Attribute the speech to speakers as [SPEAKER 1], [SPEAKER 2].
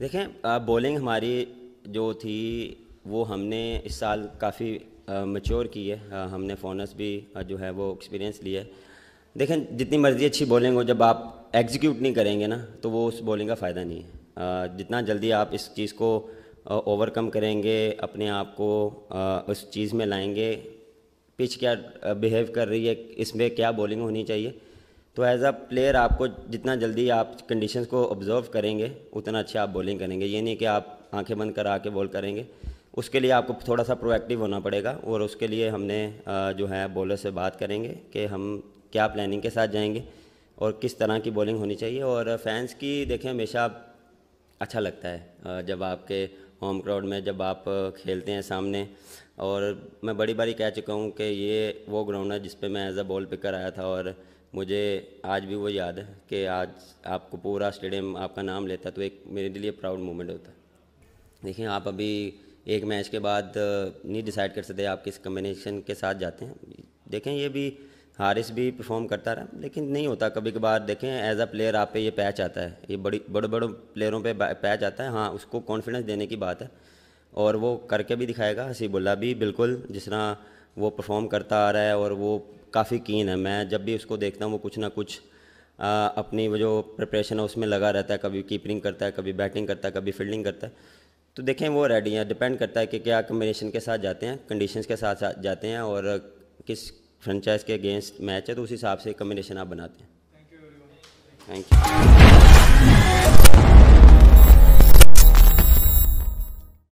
[SPEAKER 1] देखें बॉलिंग हमारी जो थी वो हमने इस साल काफ़ी मच्योर की है हमने फोनस भी जो है वो एक्सपीरियंस लिया है देखें जितनी मर्ज़ी अच्छी बॉलिंग हो जब आप एग्जीक्यूट नहीं करेंगे ना तो वो उस बॉलिंग का फ़ायदा नहीं है जितना जल्दी आप इस चीज़ को ओवरकम करेंगे अपने आप को उस चीज़ में लाएंगे पिच क्या बिहेव कर रही है इसमें क्या बॉलिंग होनी चाहिए तो एज अ प्लेयर आपको जितना जल्दी आप कंडीशंस को ऑब्जर्व करेंगे उतना अच्छा आप बॉलिंग करेंगे ये नहीं कि आप आंखें बंद करा के बॉल करेंगे उसके लिए आपको थोड़ा सा प्रोएक्टिव होना पड़ेगा और उसके लिए हमने जो है बॉलर से बात करेंगे कि हम क्या प्लानिंग के साथ जाएंगे और किस तरह की बॉलिंग होनी चाहिए और फैंस की देखें हमेशा अच्छा लगता है जब आपके होम क्राउड में जब आप खेलते हैं सामने और मैं बड़ी बारी कह चुका हूँ कि ये वो ग्राउंड है जिसपे मैं एज अ बॉल पिकर आया था और मुझे आज भी वो याद है कि आज आपको पूरा स्टेडियम आपका नाम लेता तो एक मेरे लिए प्राउड मोमेंट होता देखिए आप अभी एक मैच के बाद नहीं डिसाइड कर सकते आप किस कम्बिनेशन के साथ जाते हैं देखें ये भी हारिस भी परफॉर्म करता रहा लेकिन नहीं होता कभी कभार देखें एज अ प्लेयर आप पे ये पैच आता है ये बड़ी बड़े बड़े प्लेयरों पे पैच आता है हाँ उसको कॉन्फिडेंस देने की बात है और वो करके भी दिखाएगा हसीबुल्ला भी बिल्कुल जिस तरह वो परफॉर्म करता आ रहा है और वो काफ़ी कीन है मैं जब भी उसको देखता हूँ वो कुछ ना कुछ आ, अपनी वो जो प्रिपरेशन है उसमें लगा रहता है कभी कीपरिंग करता है कभी बैटिंग करता है कभी फील्डिंग करता है तो देखें वो रेडी हैं डिपेंड करता है कि क्या कम्बिनेशन के साथ जाते हैं कंडीशंस के साथ जाते हैं और किस फ्रेंचाइज के अगेंस्ट मैच है तो उस हिसाब से कम्बिनेशन आप बनाते हैं थैंक यू